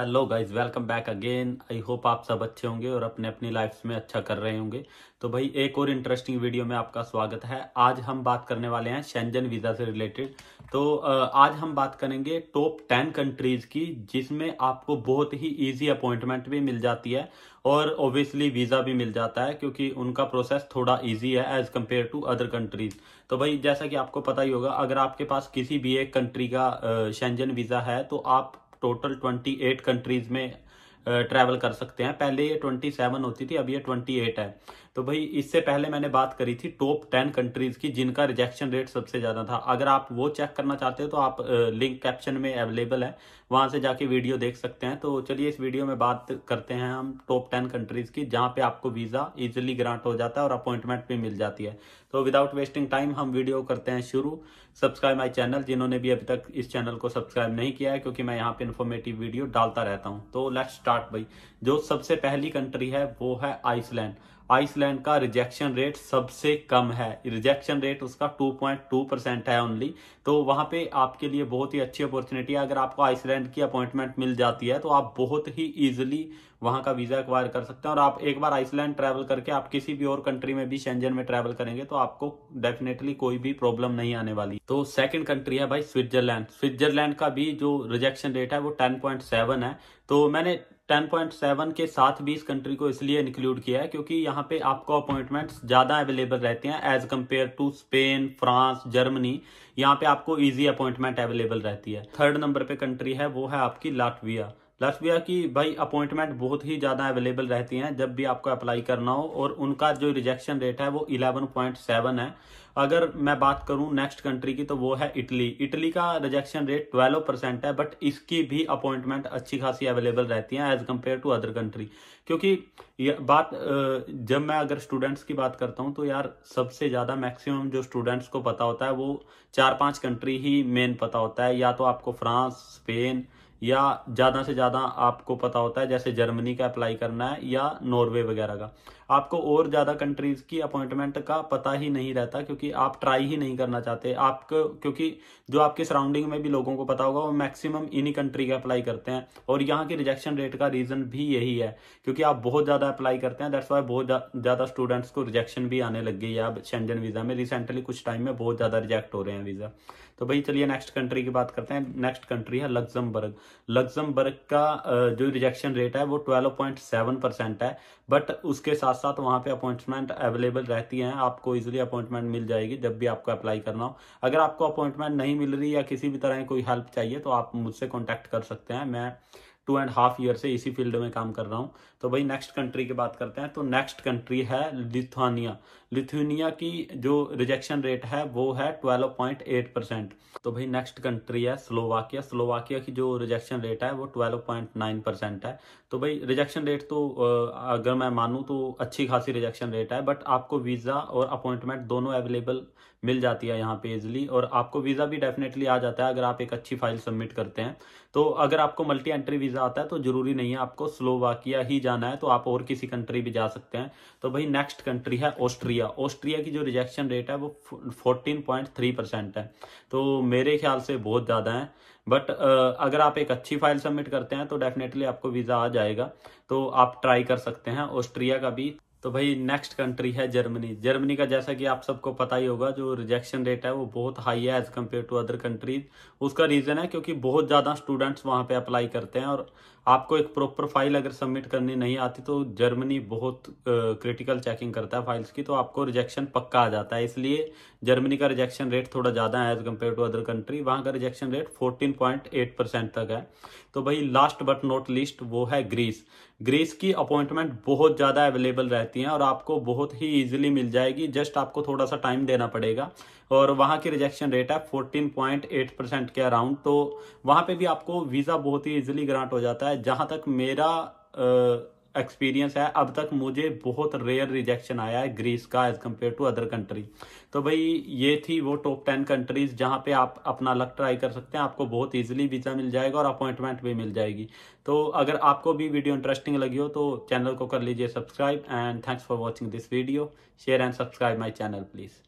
hello guys welcome back again I hope आप सब अच्छे होंगे और अपने अपनी लाइफ्स में अच्छा कर रहे होंगे तो भाई एक और इंटरेस्टिंग वीडियो में आपका स्वागत है आज हम बात करने वाले हैं शेंजन वीज़ा से रिलेटेड तो आज हम बात करेंगे टॉप टेन कंट्रीज की जिसमें आपको बहुत ही इजी अपॉइंटमेंट भी मिल जाती है और ओब्वियसली वीज़ा भी मिल जाता है क्योंकि उनका प्रोसेस थोड़ा ईजी है as compare to other countries तो भाई जैसा कि आपको पता ही होगा अगर आपके पास किसी भी एक कंट्री का शेंजन वीज़ा है तो आप टोटल ट्वेंटी एट कंट्रीज़ में ट्रैवल कर सकते हैं पहले ये ट्वेंटी सेवन होती थी अब ये ट्वेंटी एट है तो भाई इससे पहले मैंने बात करी थी टॉप टेन कंट्रीज की जिनका रिजेक्शन रेट सबसे ज़्यादा था अगर आप वो चेक करना चाहते हो तो आप लिंक कैप्शन में अवेलेबल है वहाँ से जाके वीडियो देख सकते हैं तो चलिए इस वीडियो में बात करते हैं हम टॉप टेन कंट्रीज़ की जहाँ पे आपको वीज़ा इजिली ग्रांट हो जाता है और अपॉइंटमेंट भी मिल जाती है तो विदाउट वेस्टिंग टाइम हम वीडियो करते हैं शुरू सब्सक्राइब माई चैनल जिन्होंने भी अभी तक इस चैनल को सब्सक्राइब नहीं किया है क्योंकि मैं यहाँ पे इन्फॉर्मेटिव वीडियो डालता रहता हूँ तो लेट स्टार्ट भाई जो सबसे पहली कंट्री है वो है आइसलैंड आइसलैंड का रिजेक्शन रेट सबसे कम है रिजेक्शन रेट उसका 2.2 परसेंट है ओनली तो वहां पे आपके लिए बहुत ही अच्छी अपॉर्चुनिटी है अगर आपको आइसलैंड की अपॉइंटमेंट मिल जाती है तो आप बहुत ही ईजिली वहाँ का वीज़ा एक्वायर कर सकते हैं और आप एक बार आइसलैंड ट्रैवल करके आप किसी भी और कंट्री में भी शेंजन में ट्रैवल करेंगे तो आपको डेफिनेटली कोई भी प्रॉब्लम नहीं आने वाली तो सेकंड कंट्री है भाई स्विट्जरलैंड स्विट्जरलैंड का भी जो रिजेक्शन रेट है वो 10.7 है तो मैंने 10.7 के साथ भी इस कंट्री को इसलिए इंक्लूड किया है क्योंकि यहाँ पे आपको अपॉइंटमेंट्स ज़्यादा अवेलेबल रहते हैं as compare to Spain France Germany यहाँ पे आपको इजी अपॉइंटमेंट अवेलेबल रहती है थर्ड नंबर पे कंट्री है वो है आपकी लाटविया लाटविया की भाई अपॉइंटमेंट बहुत ही ज़्यादा अवेलेबल रहती हैं जब भी आपको अप्लाई करना हो और उनका जो रिजेक्शन रेट है वो 11.7 है अगर मैं बात करूं नेक्स्ट कंट्री की तो वो है इटली इटली का रिजेक्शन रेट 12 परसेंट है बट इसकी भी अपॉइंटमेंट अच्छी खासी अवेलेबल रहती हैं as compare to other country क्योंकि ये बात जब मैं अगर स्टूडेंट्स की बात करता हूँ तो यार सबसे ज़्यादा मैक्सिमम जो स्टूडेंट्स को पता होता है वो चार पाँच कंट्री ही मेन पता होता है या तो आपको फ्रांस स्पेन या ज़्यादा से ज़्यादा आपको पता होता है जैसे जर्मनी का अप्लाई करना है या नॉर्वे वगैरह का आपको और ज़्यादा कंट्रीज़ की अपॉइंटमेंट का पता ही नहीं रहता क्योंकि आप ट्राई ही नहीं करना चाहते आप क्योंकि जो आपके सराउंडिंग में भी लोगों को पता होगा वो मैक्सिमम इन्हीं कंट्री का अप्लाई करते हैं और यहाँ की रिजेक्शन रेट का रीज़न भी यही है क्योंकि आप बहुत ज़्यादा अप्लाई करते हैं दैट्स वाई बहुत ज़्यादा स्टूडेंट्स को रिजेक्शन भी आने लग गई है अब शेंजन वीज़ा में रिसेंटली कुछ टाइम में बहुत ज़्यादा रिजेक्ट हो रहे हैं वीज़ा तो भाई चलिए नेक्स्ट कंट्री की बात करते हैं नेक्स्ट कंट्री है लग्जमबर्ग लग्जमबर्ग का जो रिजेक्शन रेट है वो 12.7 परसेंट है बट उसके साथ साथ वहां पे अपॉइंटमेंट अवेलेबल रहती हैं आपको इजीली अपॉइंटमेंट मिल जाएगी जब भी आपको अप्लाई करना हो अगर आपको अपॉइंटमेंट नहीं मिल रही या किसी भी तरह की कोई हेल्प चाहिए तो आप मुझसे कॉन्टैक्ट कर सकते हैं मैं टू एंड हाफ ईयर से इसी फील्ड में काम कर रहा हूँ तो भाई नेक्स्ट कंट्री की बात करते हैं तो नेक्स्ट कंट्री है लिथुआनिया लिथुनिया की जो रिजेक्शन रेट है वो है 12.8 परसेंट तो भाई नेक्स्ट कंट्री है स्लोवाकिया स्लोवाकिया की जो रिजेक्शन रेट है वो 12.9 परसेंट है तो भाई रिजेक्शन रेट तो अगर मैं मानूँ तो अच्छी खासी रिजेक्शन रेट है बट आपको वीज़ा और अपॉइंटमेंट दोनों अवेलेबल मिल जाती है यहाँ पे इजिली और आपको वीज़ा भी डेफिनेटली आ जाता है अगर आप एक अच्छी फाइल सबमिट करते हैं तो अगर आपको मल्टी एंट्री वीज़ा वीज़ा आता है तो ज़रूरी नहीं है आपको स्लोवाकिया ही जाना है तो आप और किसी कंट्री भी जा सकते हैं तो भाई नेक्स्ट कंट्री है ऑस्ट्रिया ऑस्ट्रिया की जो रिजेक्शन रेट है वो फोर्टीन परसेंट है तो मेरे ख्याल से बहुत ज़्यादा है बट अगर आप एक अच्छी फाइल सबमिट करते हैं तो डेफिनेटली आपको वीज़ा आ जाएगा तो आप ट्राई कर सकते हैं ऑस्ट्रिया का भी तो भाई नेक्स्ट कंट्री है जर्मनी जर्मनी का जैसा कि आप सबको पता ही होगा जो रिजेक्शन रेट है वो बहुत हाई है as compare to other countries उसका रीज़न है क्योंकि बहुत ज़्यादा स्टूडेंट्स वहाँ पे अप्लाई करते हैं और आपको एक प्रॉपर फाइल अगर सबमिट करनी नहीं आती तो जर्मनी बहुत क्रिटिकल चेकिंग करता है फाइल्स की तो आपको रिजेक्शन पक्का आ जाता है इसलिए जर्मनी का रिजेक्शन रेट थोड़ा ज़्यादा है as compare to other country वहाँ का rejection rate fourteen point eight percent तक है तो भाई लास्ट बट नॉट लिस्ट वो है ग्रीस ग्रेस की अपॉइंटमेंट बहुत ज़्यादा अवेलेबल रहती हैं और आपको बहुत ही ईजिली मिल जाएगी जस्ट आपको थोड़ा सा टाइम देना पड़ेगा और वहाँ की रिजेक्शन रेट है 14.8 परसेंट के अराउंड तो वहाँ पे भी आपको वीज़ा बहुत ही ईजिली ग्रांट हो जाता है जहाँ तक मेरा आ, एक्सपीरियंस है अब तक मुझे बहुत रेयर रिजेक्शन आया है ग्रीस का as compare to other country तो भाई ये थी वो टॉप टेन कंट्रीज जहाँ पे आप अपना लक ट्राई कर सकते हैं आपको बहुत ईजिली वीज़ा मिल जाएगा और अपॉइंटमेंट भी मिल जाएगी तो अगर आपको भी वीडियो इंटरेस्टिंग लगी हो तो चैनल को कर लीजिए subscribe and thanks for watching this video share and subscribe my channel please